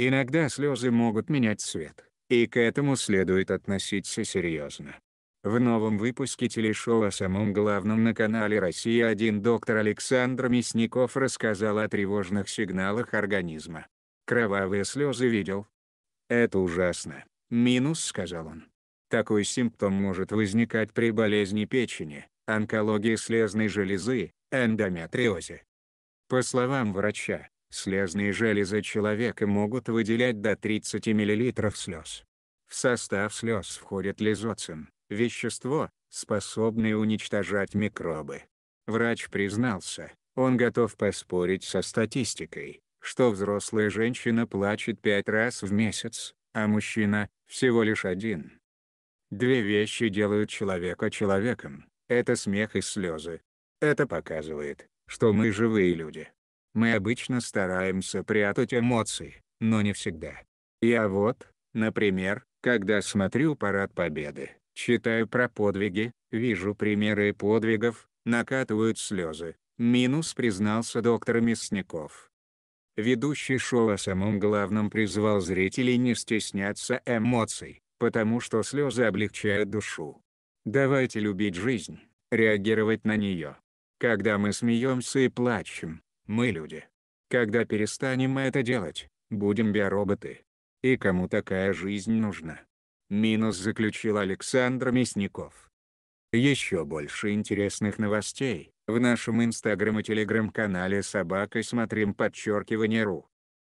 Иногда слезы могут менять цвет, и к этому следует относиться серьезно. В новом выпуске телешоу о самом главном на канале «Россия-1» доктор Александр Мясников рассказал о тревожных сигналах организма. Кровавые слезы видел? Это ужасно. Минус, сказал он. Такой симптом может возникать при болезни печени, онкологии слезной железы, эндометриозе. По словам врача, Слезные железы человека могут выделять до 30 мл слез. В состав слез входит лизоцин, вещество, способное уничтожать микробы. Врач признался, он готов поспорить со статистикой, что взрослая женщина плачет пять раз в месяц, а мужчина — всего лишь один. Две вещи делают человека человеком — это смех и слезы. Это показывает, что мы живые люди. Мы обычно стараемся прятать эмоции, но не всегда. Я вот, например, когда смотрю «Парад Победы», читаю про подвиги, вижу примеры подвигов, накатывают слезы, минус признался доктор Мясников. Ведущий шоу о самом главном призвал зрителей не стесняться эмоций, потому что слезы облегчают душу. Давайте любить жизнь, реагировать на нее. Когда мы смеемся и плачем, мы люди. Когда перестанем мы это делать, будем биороботы. И кому такая жизнь нужна? Минус заключил Александр Мясников. Еще больше интересных новостей в нашем инстаграм и телеграм-канале собака смотрим подчеркивание ру.